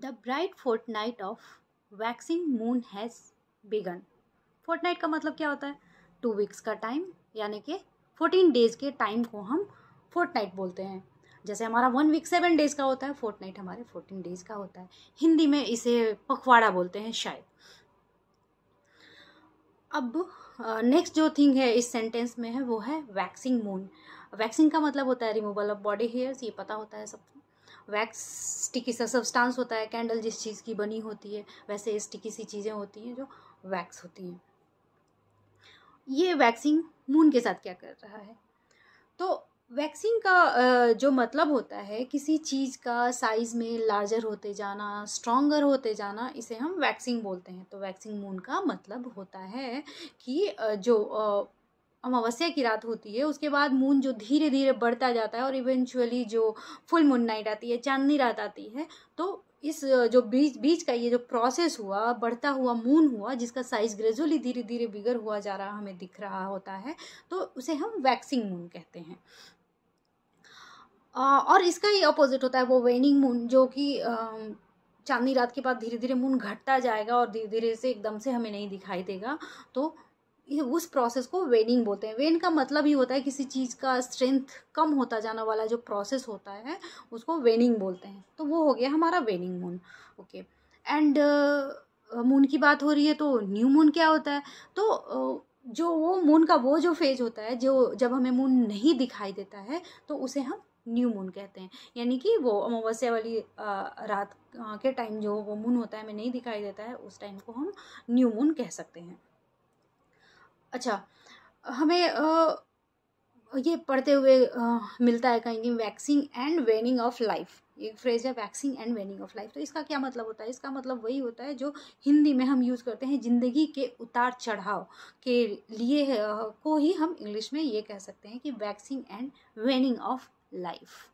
the bright fortnight of waxing moon has begun fortnight का मतलब क्या होता है टू वीक्स का टाइम यानी कि फोर्टीन डेज़ के टाइम को हम फोर्टनाइट बोलते हैं जैसे हमारा वन वीक सेवन डेज़ का होता है फोर्टनाइट हमारे फोर्टीन डेज़ का होता है हिंदी में इसे पखवाड़ा बोलते हैं शायद अब नेक्स्ट जो थिंग है इस सेंटेंस में है वो है वैक्सिंग मून वैक्सिंग का मतलब होता है रिमूवल ऑफ बॉडी हेयर्स ये पता होता है सबको वैक्स स्टिकी सा सबस्टांस होता है कैंडल जिस चीज़ की बनी होती है वैसे स्टिकी सी चीज़ें होती हैं जो वैक्स होती हैं ये वैक्सिंग मून के साथ क्या कर रहा है तो वैक्सिंग का जो मतलब होता है किसी चीज़ का साइज़ में लार्जर होते जाना स्ट्रॉन्गर होते जाना इसे हम वैक्सिंग बोलते हैं तो वैक्सिंग मून का मतलब होता है कि जो अमावस्या की रात होती है उसके बाद मून जो धीरे धीरे बढ़ता जाता है और इवेंचुअली जो फुल मून नाइट आती है चांदनी रात आती है तो इस जो बीच बीच का ये जो प्रोसेस हुआ बढ़ता हुआ मून हुआ जिसका साइज ग्रेजुअली धीरे धीरे बिगर हुआ जा रहा हमें दिख रहा होता है तो उसे हम वैक्सिंग मून कहते हैं और इसका ही अपोजिट होता है वो वेनिंग मून जो कि चांदनी रात के बाद धीरे धीरे मून घटता जाएगा और धीरे धीरे से एकदम से हमें नहीं दिखाई देगा तो उस प्रोसेस को वेनिंग बोलते हैं वेन का मतलब ही होता है किसी चीज़ का स्ट्रेंथ कम होता जाना वाला जो प्रोसेस होता है उसको वेनिंग बोलते हैं तो वो हो गया हमारा waning moon okay and moon की बात हो रही है तो न्यू मून क्या होता है तो जो वो मून का वो जो फेज होता है जो जब हमें मून नहीं दिखाई देता है तो उसे हम न्यू मून कहते हैं यानी कि वो अमावस्या वाली रात के टाइम जो वो मून होता है हमें नहीं दिखाई देता है उस टाइम को हम न्यू मून कह सकते हैं अच्छा हमें आ, ये पढ़ते हुए आ, मिलता है कहीं waxing and waning of life एक फ्रेज है waxing and waning of life तो इसका क्या मतलब होता है इसका मतलब वही होता है जो हिंदी में हम यूज़ करते हैं ज़िंदगी के उतार चढ़ाव के लिए को ही हम इंग्लिश में ये कह सकते हैं कि waxing and waning of life